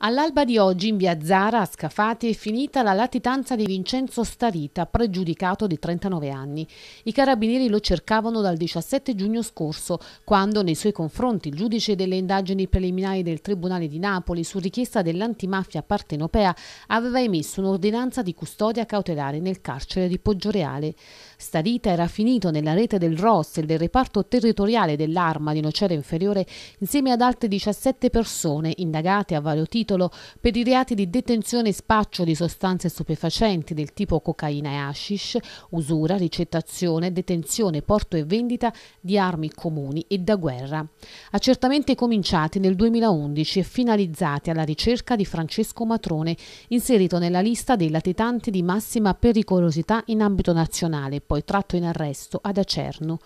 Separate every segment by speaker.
Speaker 1: All'alba di oggi in via Zara a Scafati è finita la latitanza di Vincenzo Starita, pregiudicato di 39 anni. I carabinieri lo cercavano dal 17 giugno scorso, quando nei suoi confronti il giudice delle indagini preliminari del Tribunale di Napoli, su richiesta dell'antimafia partenopea, aveva emesso un'ordinanza di custodia cautelare nel carcere di Poggioreale. Starita era finito nella rete del ROS e del reparto territoriale dell'Arma di Nocera Inferiore insieme ad altre 17 persone indagate a vario titolo titolo per i reati di detenzione e spaccio di sostanze stupefacenti del tipo cocaina e hashish, usura, ricettazione, detenzione, porto e vendita di armi comuni e da guerra. Accertamenti cominciati nel 2011 e finalizzati alla ricerca di Francesco Matrone, inserito nella lista dei latitanti di massima pericolosità in ambito nazionale, poi tratto in arresto ad Acerno.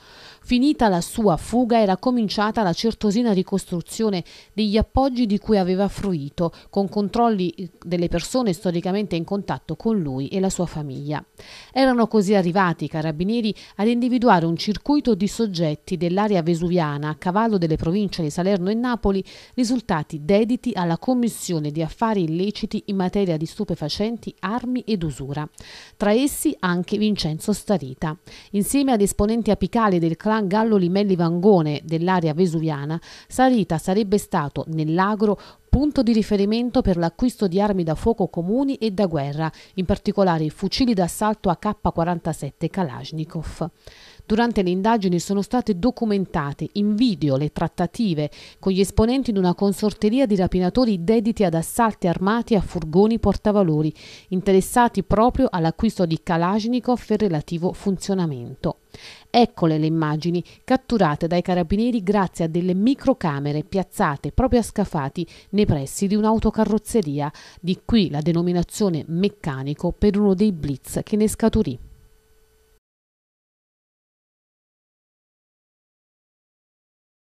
Speaker 1: Finita la sua fuga era cominciata la certosina ricostruzione degli appoggi di cui aveva fruito con controlli eh, delle persone storicamente in contatto con lui e la sua famiglia. Erano così arrivati i carabinieri ad individuare un circuito di soggetti dell'area vesuviana a cavallo delle province di Salerno e Napoli risultati dediti alla commissione di affari illeciti in materia di stupefacenti, armi ed usura. Tra essi anche Vincenzo Starita. Insieme ad esponenti apicali del clan Gallo Limelli Vangone dell'area vesuviana, Sarita sarebbe stato nell'agro punto di riferimento per l'acquisto di armi da fuoco comuni e da guerra, in particolare fucili d'assalto AK-47 Kalashnikov. Durante le indagini sono state documentate in video le trattative con gli esponenti di una consorteria di rapinatori dediti ad assalti armati a furgoni portavalori, interessati proprio all'acquisto di Kalashnikov e relativo funzionamento. Eccole le immagini catturate dai carabinieri grazie a delle microcamere piazzate proprio a scafati nei pressi di un'autocarrozzeria, di qui la denominazione meccanico per uno dei blitz che ne scaturì.